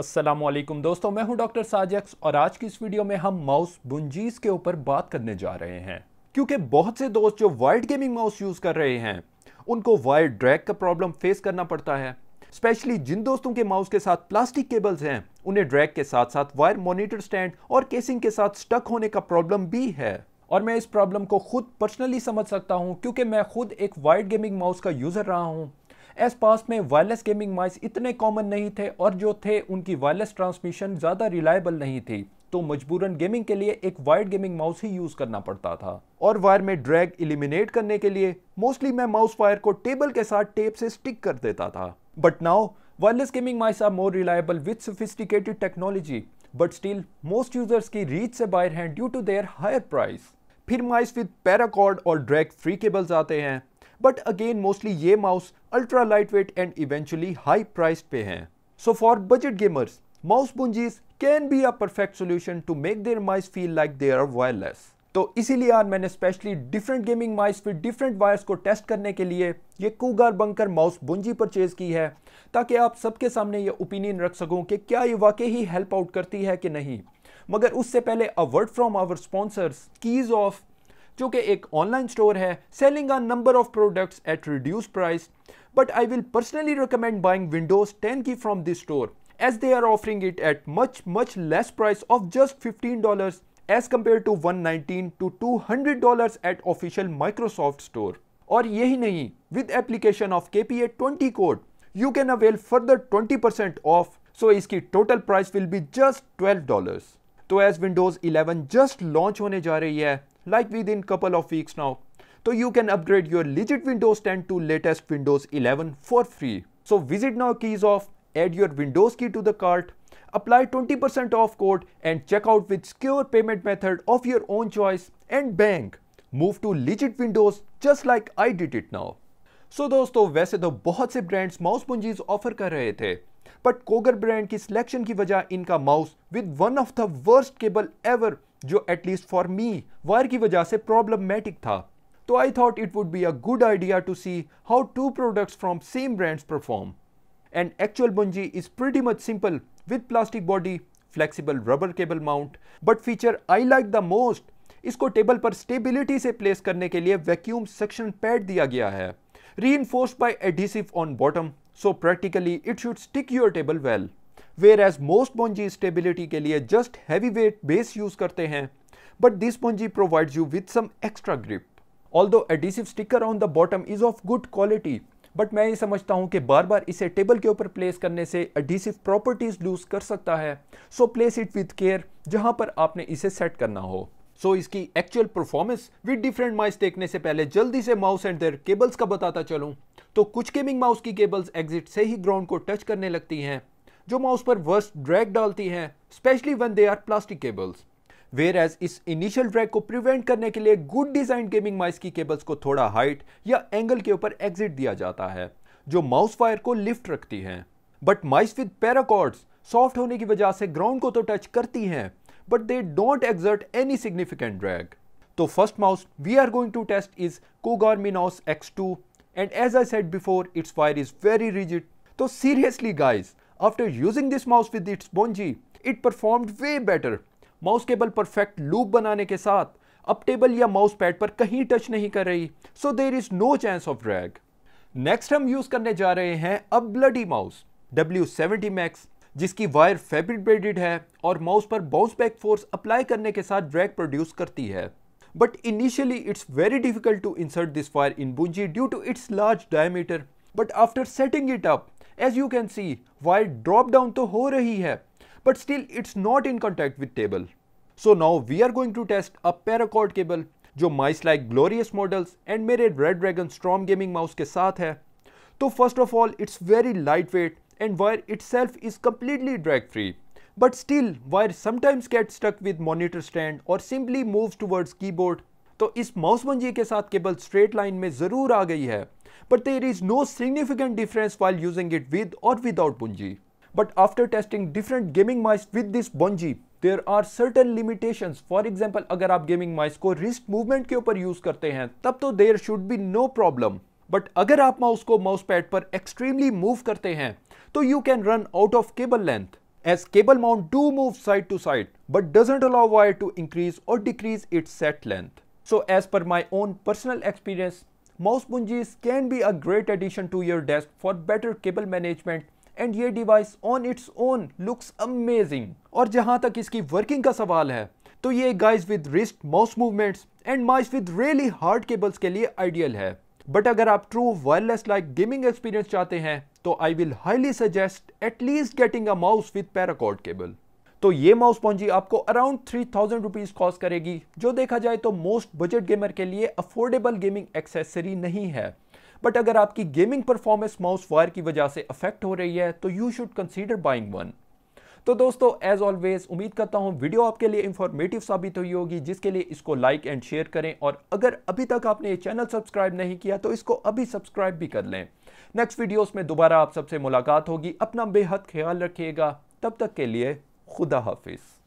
असलम दोस्तों मैं हूं डॉक्टर साजक्स और आज की इस वीडियो में हम माउस बुंजीज के ऊपर बात करने जा रहे हैं क्योंकि बहुत से दोस्त जो वाइड गेमिंग माउस यूज़ कर रहे हैं उनको वायर ड्रैग का प्रॉब्लम फेस करना पड़ता है स्पेशली जिन दोस्तों के माउस के साथ प्लास्टिक केबल्स हैं उन्हें ड्रैग के साथ साथ वायर मोनिटर स्टैंड और केसिंग के साथ स्टक होने का प्रॉब्लम भी है और मैं इस प्रॉब्लम को खुद पर्सनली समझ सकता हूं क्योंकि मैं खुद एक वाइड गेमिंग माउस का यूज़र रहा हूं एस पास में वायरलेस गेमिंग माइस इतने कॉमन नहीं थे और जो थे उनकी वायरलेस ट्रांसमिशन ज़्यादा रिलायबल नहीं थी तो मजबूरन गेमिंग के लिए एक वाइड गेमिंग माउस ही यूज करना पड़ता था और वायर में ड्रैग इलिमिनेट करने के लिए मोस्टली मैं माउस वायर को टेबल के साथ टेप से स्टिक कर देता था but now wireless gaming mice are more reliable with sophisticated technology but still most users की रीच से बाहर हैं due to their higher price फिर माइस विद पैराकॉर्ड और ड्रैग फ्री केबल्स आते हैं बट अगेन मोस्टली ये mouse ultra light weight and eventually high price पे हैं so for budget gamers mouse bungees can be a perfect solution to make their mice feel like they are wireless तो इसीलिए आज मैंने specially different gaming माइस फिर different wires को test करने के लिए ये Cougar bunker mouse bungee purchase की है ताकि आप सबके सामने ये ओपिनियन रख सकूं कि क्या ये वाकई ही हेल्प आउट करती है कि नहीं मगर उससे पहले a word from our sponsors Keysoff जो कि एक ऑनलाइन स्टोर है selling a number of products at reduce price but I will personally recommend buying Windows 10 key from this store as they are offering it at much much less price of just fifteen dollar as compare to 119 two hundred dollar at official Microsoft store और यही नहीं with application of K P A twenty code you can avail further twenty percent off so इसकी total price will be just twelve dollar तो as Windows eleven just launch होने जा रही है like within couple of weeks now. So you can upgrade your legit Windows 10 to latest Windows 11 for free. So visit now keys off, add your Windows key to the cart, apply 20% off code and check out with secure payment method of your own choice and bang, move to legit Windows just like I did it now. so, दोस्तों वैसे तो बहुत से brands mouse पुंजीज offer कर रहे थे but Cougar brand की selection की वजह इनका mouse with one of the worst cable ever जो एटलीस्ट फॉर मी वायर की वजह से प्रॉब्लमेटिक था तो I thought it would be a good idea to see how two products from same brands perform and actual bungee is pretty much simple with plastic body flexible rubber cable mount but feature I like the most इसको table पर stability से place करने के लिए vacuum section pad दिया गया है reinforce by adhesive on bottom so practically it should stick your table well. Whereas most Bonji stability के लिए just heavyweight base use करते हैं but this Bonji provides you with some extra grip. Although adhesive sticker on the bottom is of good quality, but मैं ये समझता हूँ कि बार बार इसे टेबल के ऊपर प्लेस करने से एडिसिव प्रॉपर्टीज लूज कर सकता है so place it with care जहाँ पर आपने इसे सेट करना हो सो so, इसकी actual performance with different mice देखने से पहले जल्दी से माउस एंड देयर केबल्स का बताता चलूँ तो कुछ गेमिंग माउस की केबल्स एग्जिट से ही ग्राउंड को टच करने लगती हैं जो माउस पर वर्स्ट ड्रैग डालती हैं specially one they are plastic cables whereas इस इनिशियल ड्रैग को प्रिवेंट करने के लिए गुड डिजाइन गेमिंग माइस की केबल्स को थोड़ा हाइट या एंगल के ऊपर एग्जिट दिया जाता है जो माउस वायर को लिफ्ट रखती हैं but mice with paracords soft होने की वजह से ग्राउंड को तो टच करती हैं but they don't exert any significant drag तो first mouse we are going to test is Cougar X two and as I set before its wire is very rigid तो seriously guys after using this mouse with its bungee it perform way better mouse cable perfect loop बनाने के साथ अप table या mouse pad पर कहीं touch नहीं कर रही so there is no chance of drag next हम यूज करने जा रहे हैं अब bloody mouse W seventy max जिसकी वायर फेब्रिक ब्रेडेड है और माउस पर बाउंस बैक फोर्स अप्लाई करने के साथ ड्रैग प्रोड्यूस करती है But initially it's very difficult to insert this wire in Bungie due to its large diameter. But after setting it up, as you can see, wire drop down to ho rahi hai, but still it's not in contact with table. So now we are going to test a paracord cable जो माइस like glorious models and मेरे red dragon स्ट्रॉम gaming mouse के साथ है तो first of all it's very light weight and wire itself is but still wire sometimes gets stuck with monitor stand or simply moves towards keyboard तो इस mouse bungee के साथ cable straight line में ज़रूर आ गई है but there is no significant difference while using it with और without bungee but after testing different gaming mice with this bungee there are certain limitation for example अगर आप गेमिंग माइस को wrist movement के ऊपर यूज़ करते हैं तब तो there should be no problem but अगर आप माउस को माउस पैड पर एक्सट्रीमली मूव करते हैं तो you can run out of cable length as cable mount do move side to side but doesn't allow wire to increase or decrease its set length. So as per my own personal experience, mouse bungees can be a great addition to your desk for better cable management and ये device on its own looks amazing. और जहां तक इसकी working का सवाल है तो ये guys with wrist mouse movements and mice with really hard cables के लिए आइडियल है बट अगर आप true wireless like gaming experience चाहते हैं तो I will highly suggest at least getting a mouse with paracord cable तो ये माउस पॉन्जी आपको around three thousand rupees cost करेगी जो देखा जाए तो मोस्ट बजट गेमर के लिए अफोर्डेबल गेमिंग एक्सेसरी नहीं है बट अगर आपकी गेमिंग परफॉर्मेंस माउस वायर की वजह से अफेक्ट हो रही है तो you should consider buying one तो दोस्तों एज ऑलवेज उम्मीद करता हूँ वीडियो आपके लिए इंफॉर्मेटिव साबित हुई होगी जिसके लिए इसको लाइक एंड शेयर करें और अगर अभी तक आपने ये चैनल सब्सक्राइब नहीं किया तो इसको अभी सब्सक्राइब भी कर लें नेक्स्ट वीडियोस में दोबारा आप सबसे मुलाकात होगी अपना बेहद ख्याल रखिएगा तब तक के लिए खुदा हाफिज़